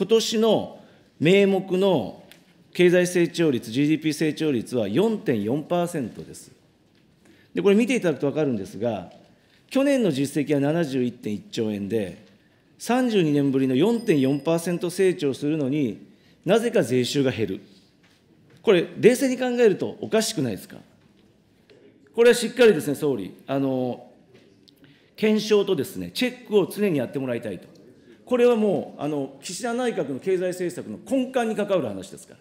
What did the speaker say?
こ年の名目の経済成長率、GDP 成長率は4.4%です。で、これ見ていただくと分かるんですが、去年の実績は71.1兆円で、32年ぶりの4.4%成長するのになぜか税収が減る。これ、冷静に考えるとおかしくないですか。これはしっかりですね、総理、あの検証とですね、チェックを常にやってもらいたいと。これはもうあの岸田内閣の経済政策の根幹に関わる話ですから